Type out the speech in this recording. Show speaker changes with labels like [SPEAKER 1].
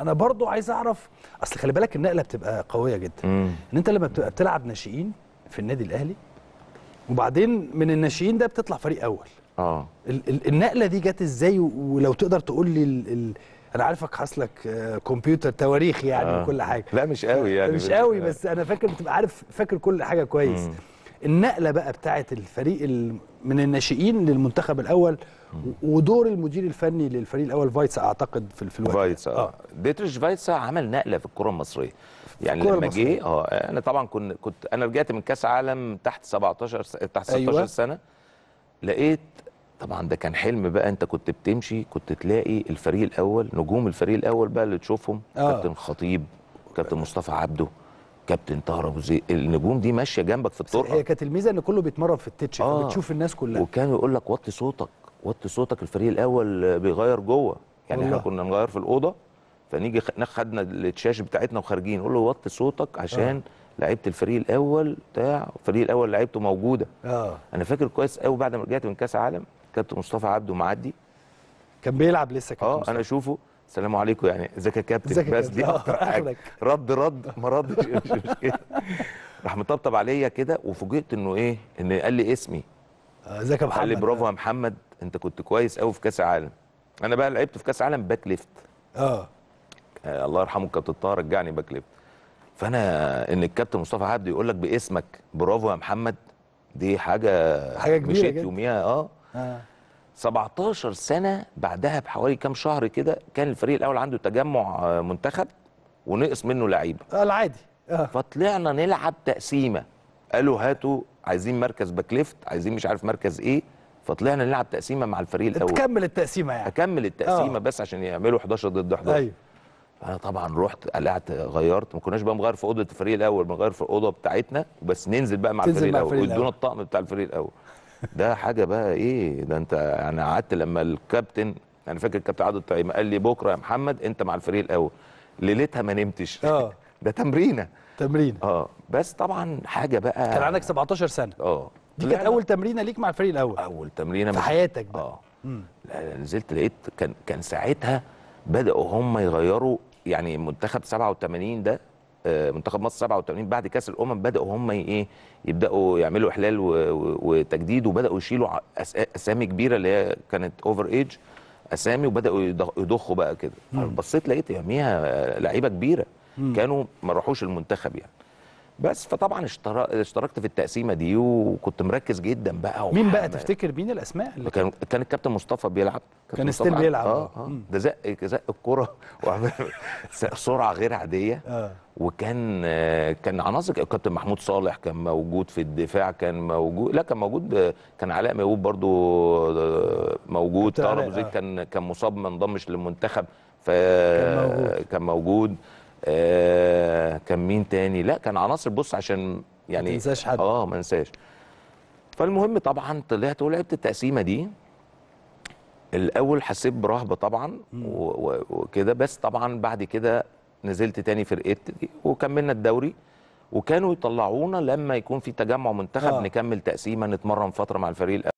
[SPEAKER 1] انا برضو عايز اعرف اصل خلي بالك النقله بتبقى قويه جدا مم. ان انت لما بتبقى بتلعب ناشئين في النادي الاهلي وبعدين من الناشئين ده بتطلع فريق اول اه ال ال النقله دي جت ازاي ولو تقدر تقول لي ال ال انا عارفك حصلك آه، كمبيوتر تواريخ يعني آه. وكل حاجه لا مش قوي يعني مش قوي آه. بس انا فاكر بتبقى عارف فاكر كل حاجه كويس مم. النقله بقى بتاعه الفريق من الناشئين للمنتخب الاول ودور المدير الفني للفريق الاول فايتسا اعتقد في في الوقت فايتسا آه. آه. ديتريش فايتسا عمل نقله في الكره المصريه يعني لما جه اه انا طبعا كنت كنت انا رجعت من كاس عالم تحت 17 تحت 16 أيوة. سنه لقيت طبعا ده كان حلم بقى انت كنت بتمشي كنت تلاقي الفريق الاول نجوم الفريق الاول بقى اللي تشوفهم آه. كابتن خطيب كابتن مصطفى عبده كابتن طاهر ابو زيد النجوم دي ماشيه جنبك في الطرقه هي كانت الميزه ان كله بيتمرن في التتش آه. بتشوف الناس كلها وكانوا يقول لك وطي صوتك وطي صوتك الفريق الاول بيغير جوه يعني والله. احنا كنا نغير في الاوضه فنيجي خدنا الشاشه بتاعتنا وخارجين نقول له وطي صوتك عشان آه. لعيبه الفريق الاول بتاع الفريق الاول لعيبته موجوده اه انا فاكر كويس قوي بعد ما رجعت من كاس عالم كابتن مصطفى عبده معدي كان بيلعب لسه كابتن اه مصطفى. انا اشوفه السلام عليكم يعني ازيك يا كابتن بس دي اكتر آه، حاجه رد رد ما ردش مش كده راح مطبطب عليا كده وفوجئت انه ايه ان قال لي اسمي آه، ازيك يا محمد قال لي برافو يا محمد انت كنت كويس قوي في كاس العالم انا بقى لعبت في كاس العالم باك ليفت اه, آه، الله يرحمه كابتن طه رجعني باك ليفت فانا ان الكابتن مصطفى عبد يقول لك باسمك برافو يا محمد دي حاجه حاجه كبيره مشيت يوميها اه, آه. 17 سنه بعدها بحوالي كام شهر كده كان الفريق الاول عنده تجمع آه، منتخب ونقص منه لعيبه آه، العادي آه. فطلعنا نلعب تقسيمه قالوا هاتوا عايزين مركز باك ليفت عايزين مش عارف مركز ايه فطلعنا نلعب تقسيمه مع الفريق الاول تكمل التقسيمه يعني اكمل التقسيمه آه. بس عشان يعملوا 11 ضد 11 ايوه فانا آه، طبعا رحت قلعت غيرت ما كناش بقى نغير في اوضه الفريق الاول بنغير في الاوضه بتاعتنا بس ننزل بقى مع الفريق مع الاول ويدونا الطقم بتاع الفريق الاول ده حاجه بقى ايه ده انت انا قعدت لما الكابتن انا فاكر الكابتن عادل طعيم قال لي بكره يا محمد انت مع الفريق الاول ليلتها ما نمتش اه ده تمرينه تمرين اه بس طبعا حاجه بقى كان عندك 17 سنه اه دي كانت اول تمرينه ليك مع الفريق الاول اول تمرينه في حياتك بقى اه لا نزلت لقيت كان كان ساعتها بداوا هم يغيروا يعني منتخب 87 ده آه، منتخب مصر 87 بعد كاس الامم بداوا هم ايه يبداوا يعملوا احلال وتجديد وبداوا يشيلوا اسامي كبيره اللي هي كانت اوفر ايج اسامي وبداوا يضخوا بقى كده بصيت لقيت يميها آه، لعيبه كبيره كانوا ما راحوش المنتخب يعني بس فطبعا اشتركت في التقسيمه دي وكنت مركز جدا بقى مين بقى تفتكر مين الاسماء اللي كان كان الكابتن مصطفى بيلعب كان ستيل بيلعب اه, آه. ده زق زق الكره سرعه غير عاديه آه. وكان كان عناصر الكابتن محمود صالح كان موجود في الدفاع كان موجود لا كان موجود كان علاء ميهوب برضو آه، موجود طارق زيد آه. كان كان مصاب ما انضمش للمنتخب ف كان موجود, كان موجود. آه، كان مين تاني لا كان عناصر بص عشان يعني ما تنساش حد اه ما انساش فالمهم طبعا طلعت ولعبت التقسيمه دي الاول حسيت برهبه طبعا وكده بس طبعا بعد كده نزلت تاني فرقتي وكملنا الدوري وكانوا يطلعونا لما يكون في تجمع منتخب آه. نكمل تقسيمه نتمرن فتره مع الفريق